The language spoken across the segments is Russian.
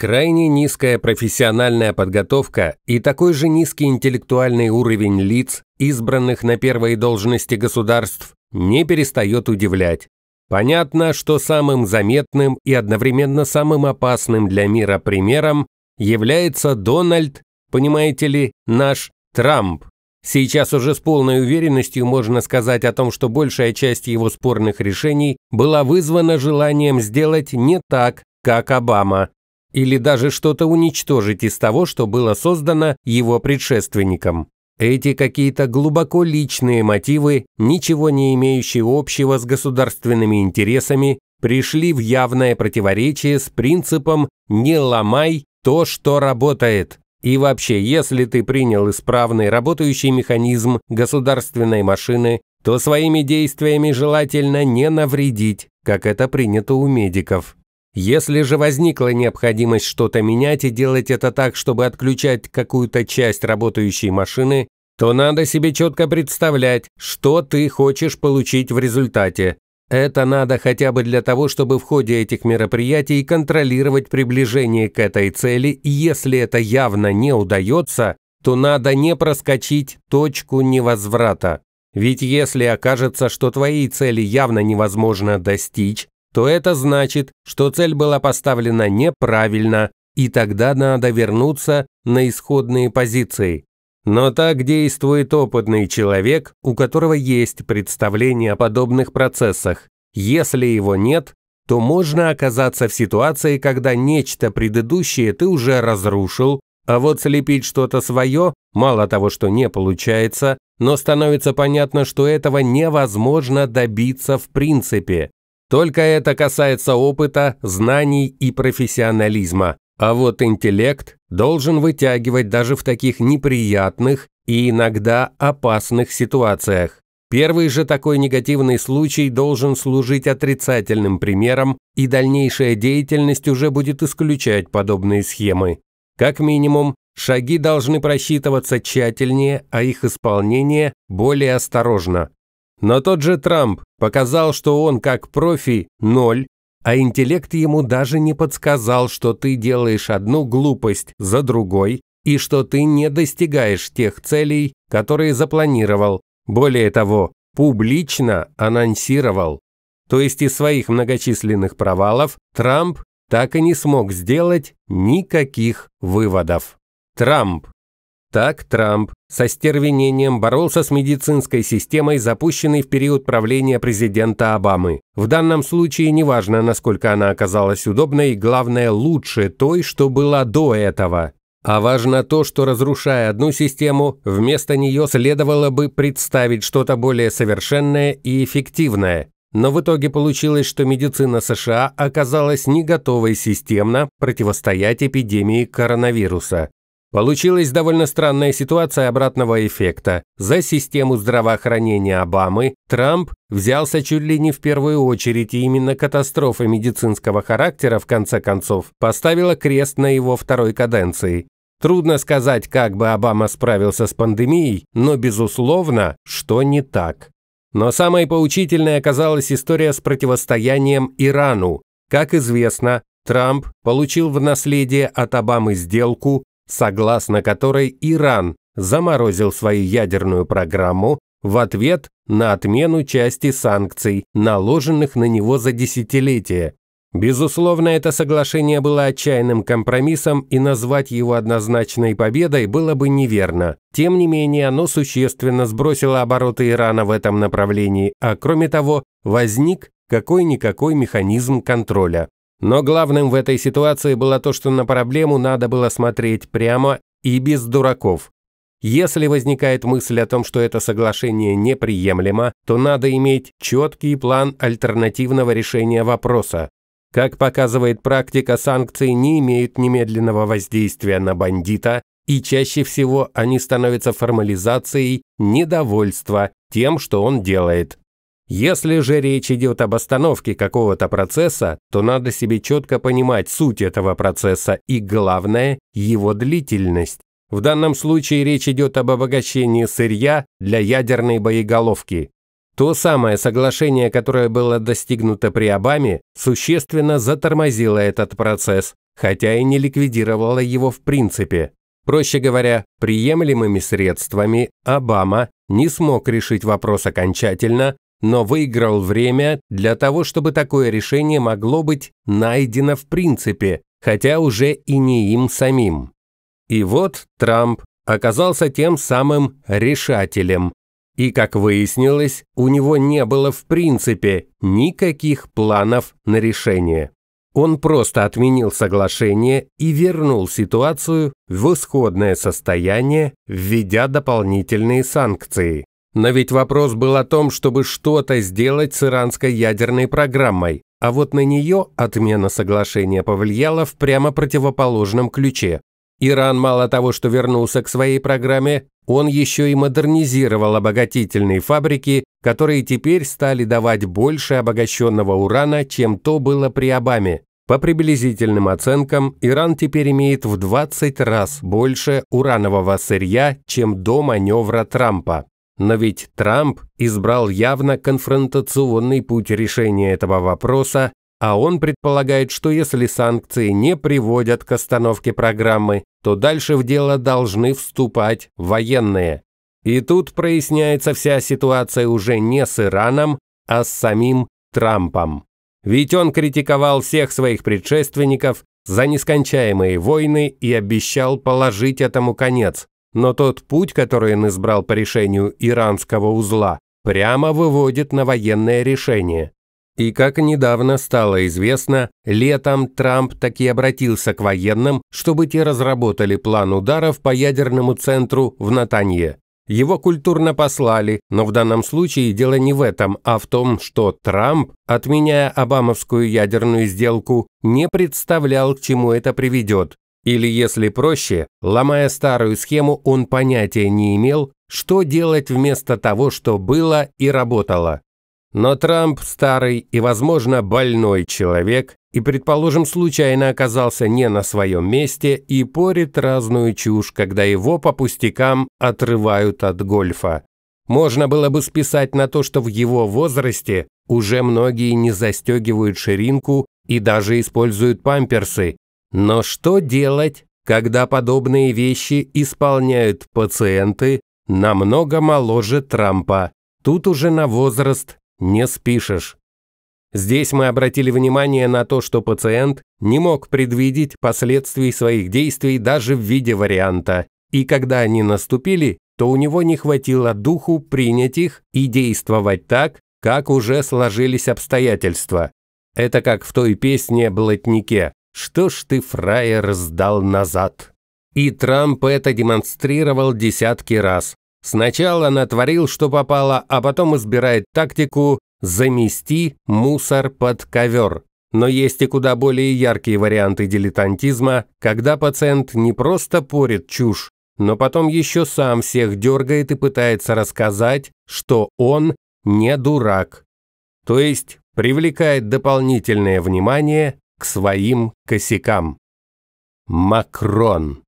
Крайне низкая профессиональная подготовка и такой же низкий интеллектуальный уровень лиц, избранных на первые должности государств, не перестает удивлять. Понятно, что самым заметным и одновременно самым опасным для мира примером является Дональд, понимаете ли, наш Трамп. Сейчас уже с полной уверенностью можно сказать о том, что большая часть его спорных решений была вызвана желанием сделать не так, как Обама или даже что-то уничтожить из того, что было создано его предшественником. Эти какие-то глубоко личные мотивы, ничего не имеющие общего с государственными интересами, пришли в явное противоречие с принципом «не ломай то, что работает». И вообще, если ты принял исправный работающий механизм государственной машины, то своими действиями желательно не навредить, как это принято у медиков. Если же возникла необходимость что-то менять и делать это так, чтобы отключать какую-то часть работающей машины, то надо себе четко представлять, что ты хочешь получить в результате. Это надо хотя бы для того, чтобы в ходе этих мероприятий контролировать приближение к этой цели, и если это явно не удается, то надо не проскочить точку невозврата. Ведь если окажется, что твои цели явно невозможно достичь, то это значит, что цель была поставлена неправильно, и тогда надо вернуться на исходные позиции. Но так действует опытный человек, у которого есть представление о подобных процессах. Если его нет, то можно оказаться в ситуации, когда нечто предыдущее ты уже разрушил, а вот слепить что-то свое, мало того, что не получается, но становится понятно, что этого невозможно добиться в принципе. Только это касается опыта, знаний и профессионализма. А вот интеллект должен вытягивать даже в таких неприятных и иногда опасных ситуациях. Первый же такой негативный случай должен служить отрицательным примером, и дальнейшая деятельность уже будет исключать подобные схемы. Как минимум, шаги должны просчитываться тщательнее, а их исполнение более осторожно. Но тот же Трамп показал, что он как профи ноль, а интеллект ему даже не подсказал, что ты делаешь одну глупость за другой и что ты не достигаешь тех целей, которые запланировал. Более того, публично анонсировал. То есть из своих многочисленных провалов Трамп так и не смог сделать никаких выводов. Трамп так Трамп со стервенением боролся с медицинской системой, запущенной в период правления президента Обамы. В данном случае неважно, насколько она оказалась удобной, главное лучше той, что была до этого. А важно то, что разрушая одну систему, вместо нее следовало бы представить что-то более совершенное и эффективное. Но в итоге получилось, что медицина США оказалась не готовой системно противостоять эпидемии коронавируса. Получилась довольно странная ситуация обратного эффекта. За систему здравоохранения Обамы Трамп взялся чуть ли не в первую очередь, и именно катастрофа медицинского характера, в конце концов, поставила крест на его второй каденции. Трудно сказать, как бы Обама справился с пандемией, но, безусловно, что не так. Но самой поучительной оказалась история с противостоянием Ирану. Как известно, Трамп получил в наследие от Обамы сделку согласно которой Иран заморозил свою ядерную программу в ответ на отмену части санкций, наложенных на него за десятилетия. Безусловно, это соглашение было отчаянным компромиссом, и назвать его однозначной победой было бы неверно. Тем не менее, оно существенно сбросило обороты Ирана в этом направлении, а кроме того, возник какой-никакой механизм контроля. Но главным в этой ситуации было то, что на проблему надо было смотреть прямо и без дураков. Если возникает мысль о том, что это соглашение неприемлемо, то надо иметь четкий план альтернативного решения вопроса. Как показывает практика, санкции не имеют немедленного воздействия на бандита, и чаще всего они становятся формализацией недовольства тем, что он делает. Если же речь идет об остановке какого-то процесса, то надо себе четко понимать суть этого процесса и, главное, его длительность. В данном случае речь идет об обогащении сырья для ядерной боеголовки. То самое соглашение, которое было достигнуто при Обаме, существенно затормозило этот процесс, хотя и не ликвидировало его в принципе. Проще говоря, приемлемыми средствами Обама не смог решить вопрос окончательно, но выиграл время для того, чтобы такое решение могло быть найдено в принципе, хотя уже и не им самим. И вот Трамп оказался тем самым решателем. И, как выяснилось, у него не было в принципе никаких планов на решение. Он просто отменил соглашение и вернул ситуацию в исходное состояние, введя дополнительные санкции. Но ведь вопрос был о том, чтобы что-то сделать с иранской ядерной программой, а вот на нее отмена соглашения повлияла в прямо противоположном ключе. Иран мало того, что вернулся к своей программе, он еще и модернизировал обогатительные фабрики, которые теперь стали давать больше обогащенного урана, чем то было при Обаме. По приблизительным оценкам, Иран теперь имеет в 20 раз больше уранового сырья, чем до маневра Трампа. Но ведь Трамп избрал явно конфронтационный путь решения этого вопроса, а он предполагает, что если санкции не приводят к остановке программы, то дальше в дело должны вступать военные. И тут проясняется вся ситуация уже не с Ираном, а с самим Трампом. Ведь он критиковал всех своих предшественников за нескончаемые войны и обещал положить этому конец но тот путь, который он избрал по решению иранского узла, прямо выводит на военное решение. И как недавно стало известно, летом Трамп таки обратился к военным, чтобы те разработали план ударов по ядерному центру в Натанье. Его культурно послали, но в данном случае дело не в этом, а в том, что Трамп, отменяя обамовскую ядерную сделку, не представлял, к чему это приведет. Или, если проще, ломая старую схему, он понятия не имел, что делать вместо того, что было и работало. Но Трамп старый и, возможно, больной человек, и, предположим, случайно оказался не на своем месте и порит разную чушь, когда его по пустякам отрывают от гольфа. Можно было бы списать на то, что в его возрасте уже многие не застегивают ширинку и даже используют памперсы, но что делать, когда подобные вещи исполняют пациенты намного моложе Трампа? Тут уже на возраст не спишешь. Здесь мы обратили внимание на то, что пациент не мог предвидеть последствий своих действий даже в виде варианта, и когда они наступили, то у него не хватило духу принять их и действовать так, как уже сложились обстоятельства. Это как в той песне «Блатнике». Что ж ты, фраер, сдал назад? И Трамп это демонстрировал десятки раз. Сначала натворил, что попало, а потом избирает тактику «замести мусор под ковер». Но есть и куда более яркие варианты дилетантизма, когда пациент не просто порит чушь, но потом еще сам всех дергает и пытается рассказать, что он не дурак. То есть привлекает дополнительное внимание к своим косякам. Макрон.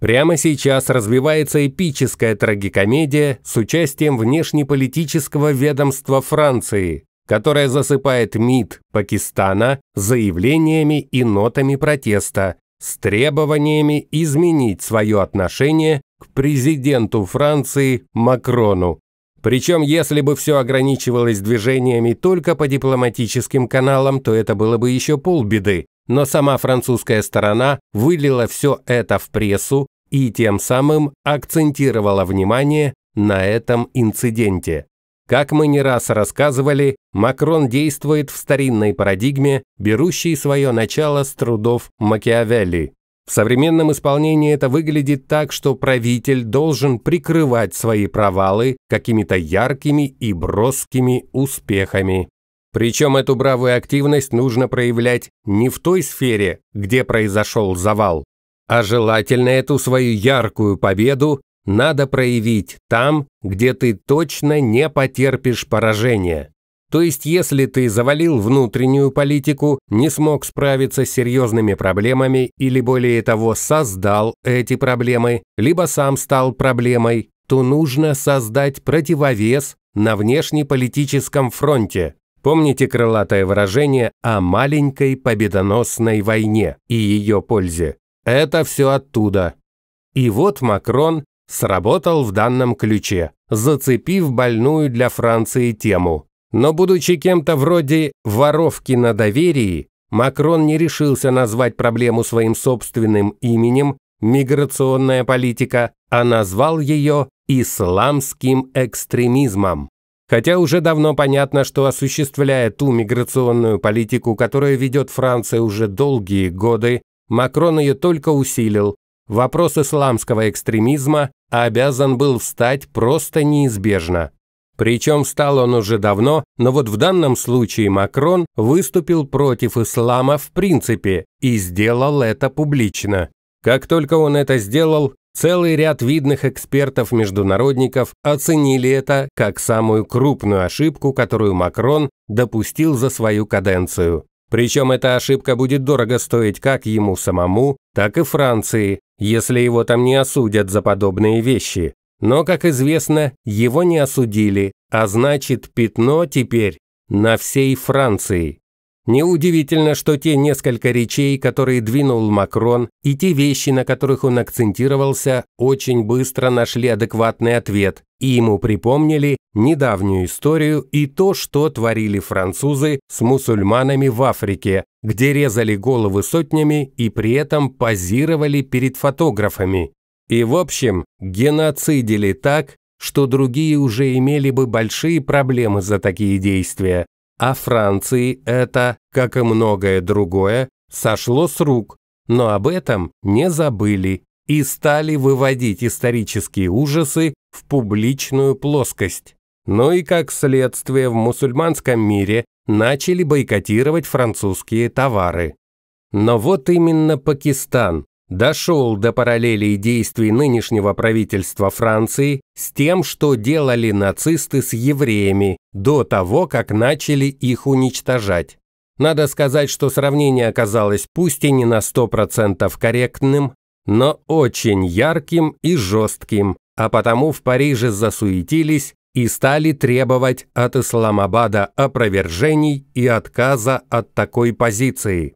Прямо сейчас развивается эпическая трагикомедия с участием внешнеполитического ведомства Франции, которая засыпает МИД Пакистана заявлениями и нотами протеста с требованиями изменить свое отношение к президенту Франции Макрону. Причем, если бы все ограничивалось движениями только по дипломатическим каналам, то это было бы еще полбеды. Но сама французская сторона вылила все это в прессу и тем самым акцентировала внимание на этом инциденте. Как мы не раз рассказывали, Макрон действует в старинной парадигме, берущей свое начало с трудов Макиавелли. В современном исполнении это выглядит так, что правитель должен прикрывать свои провалы какими-то яркими и броскими успехами. Причем эту бравую активность нужно проявлять не в той сфере, где произошел завал, а желательно эту свою яркую победу надо проявить там, где ты точно не потерпишь поражения. То есть, если ты завалил внутреннюю политику, не смог справиться с серьезными проблемами или более того создал эти проблемы, либо сам стал проблемой, то нужно создать противовес на внешнеполитическом фронте. Помните крылатое выражение о маленькой победоносной войне и ее пользе? Это все оттуда. И вот Макрон сработал в данном ключе, зацепив больную для Франции тему – но будучи кем-то вроде «воровки на доверии», Макрон не решился назвать проблему своим собственным именем «миграционная политика», а назвал ее «исламским экстремизмом». Хотя уже давно понятно, что осуществляя ту миграционную политику, которую ведет Франция уже долгие годы, Макрон ее только усилил. Вопрос исламского экстремизма обязан был встать просто неизбежно. Причем стал он уже давно, но вот в данном случае Макрон выступил против ислама в принципе и сделал это публично. Как только он это сделал, целый ряд видных экспертов-международников оценили это как самую крупную ошибку, которую Макрон допустил за свою каденцию. Причем эта ошибка будет дорого стоить как ему самому, так и Франции, если его там не осудят за подобные вещи, но, как известно, его не осудили, а значит пятно теперь на всей Франции. Неудивительно, что те несколько речей, которые двинул Макрон, и те вещи, на которых он акцентировался, очень быстро нашли адекватный ответ, и ему припомнили недавнюю историю и то, что творили французы с мусульманами в Африке, где резали головы сотнями и при этом позировали перед фотографами. И в общем, геноцидили так, что другие уже имели бы большие проблемы за такие действия, а Франции это, как и многое другое, сошло с рук, но об этом не забыли и стали выводить исторические ужасы в публичную плоскость. Ну и как следствие в мусульманском мире начали бойкотировать французские товары. Но вот именно Пакистан дошел до параллелей действий нынешнего правительства Франции с тем, что делали нацисты с евреями до того, как начали их уничтожать. Надо сказать, что сравнение оказалось пусть и не на 100% корректным, но очень ярким и жестким, а потому в Париже засуетились и стали требовать от Исламабада опровержений и отказа от такой позиции.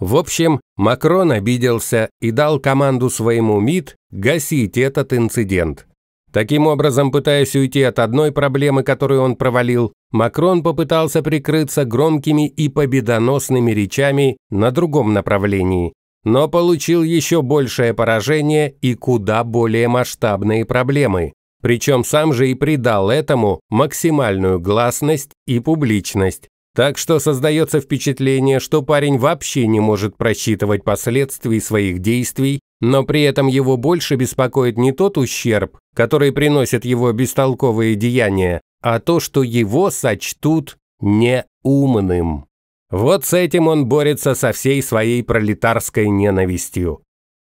В общем, Макрон обиделся и дал команду своему МИД гасить этот инцидент. Таким образом, пытаясь уйти от одной проблемы, которую он провалил, Макрон попытался прикрыться громкими и победоносными речами на другом направлении, но получил еще большее поражение и куда более масштабные проблемы. Причем сам же и придал этому максимальную гласность и публичность, так что создается впечатление, что парень вообще не может просчитывать последствий своих действий, но при этом его больше беспокоит не тот ущерб, который приносит его бестолковые деяния, а то, что его сочтут неумным. Вот с этим он борется со всей своей пролетарской ненавистью.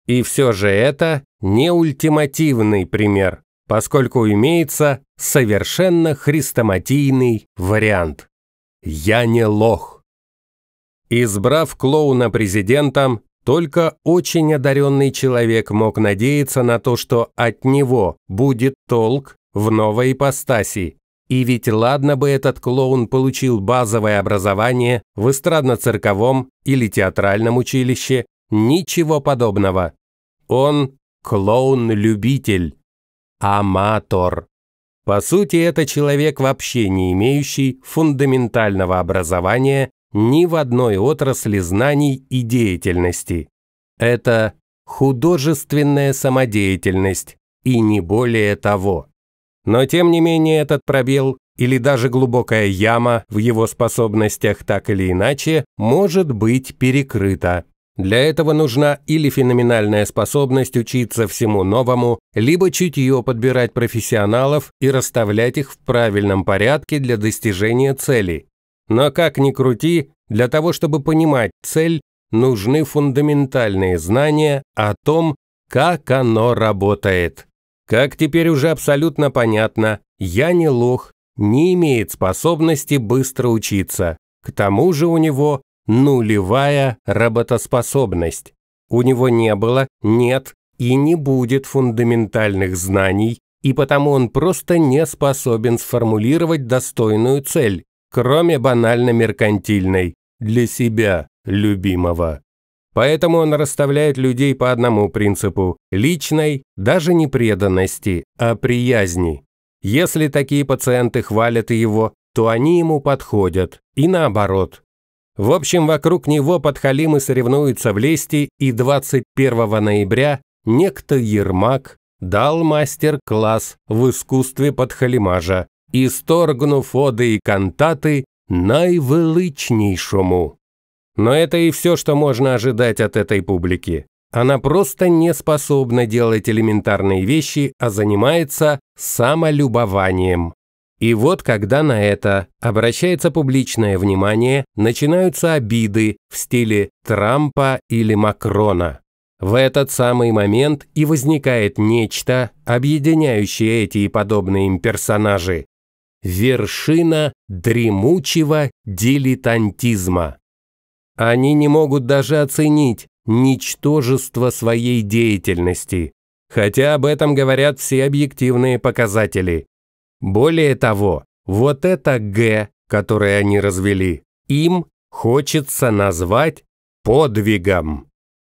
И все же это не ультимативный пример, поскольку имеется совершенно христоматийный вариант. «Я не лох». Избрав клоуна президентом, только очень одаренный человек мог надеяться на то, что от него будет толк в новой ипостаси. И ведь ладно бы этот клоун получил базовое образование в эстрадно-цирковом или театральном училище, ничего подобного. Он клоун-любитель, аматор. По сути, это человек, вообще не имеющий фундаментального образования ни в одной отрасли знаний и деятельности. Это художественная самодеятельность и не более того. Но тем не менее этот пробел или даже глубокая яма в его способностях так или иначе может быть перекрыта. Для этого нужна или феноменальная способность учиться всему новому, либо чутье подбирать профессионалов и расставлять их в правильном порядке для достижения целей. Но как ни крути, для того, чтобы понимать цель, нужны фундаментальные знания о том, как оно работает. Как теперь уже абсолютно понятно, я не лох, не имеет способности быстро учиться. К тому же у него нулевая работоспособность. У него не было, нет и не будет фундаментальных знаний, и потому он просто не способен сформулировать достойную цель, кроме банально-меркантильной, для себя любимого. Поэтому он расставляет людей по одному принципу – личной, даже не преданности, а приязни. Если такие пациенты хвалят его, то они ему подходят, и наоборот. В общем, вокруг него подхалимы соревнуются в лести, и 21 ноября некто Ермак дал мастер-класс в искусстве подхалимажа, исторгнув оды и кантаты наивеличнейшому. Но это и все, что можно ожидать от этой публики. Она просто не способна делать элементарные вещи, а занимается самолюбованием. И вот когда на это обращается публичное внимание, начинаются обиды в стиле Трампа или Макрона. В этот самый момент и возникает нечто, объединяющее эти и подобные им персонажи. Вершина дремучего дилетантизма. Они не могут даже оценить ничтожество своей деятельности, хотя об этом говорят все объективные показатели. Более того, вот это «Г», которое они развели, им хочется назвать подвигом.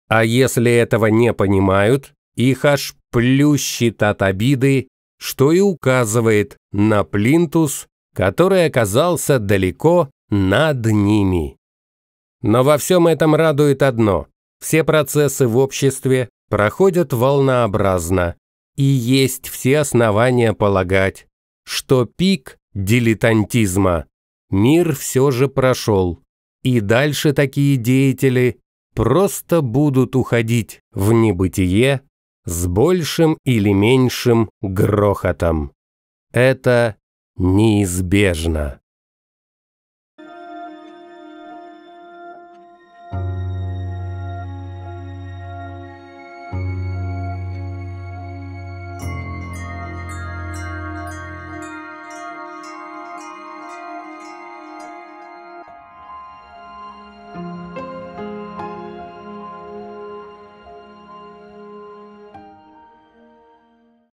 А если этого не понимают, их аж плющит от обиды, что и указывает на плинтус, который оказался далеко над ними. Но во всем этом радует одно. Все процессы в обществе проходят волнообразно, и есть все основания полагать, что пик дилетантизма мир все же прошел, и дальше такие деятели просто будут уходить в небытие с большим или меньшим грохотом. Это неизбежно.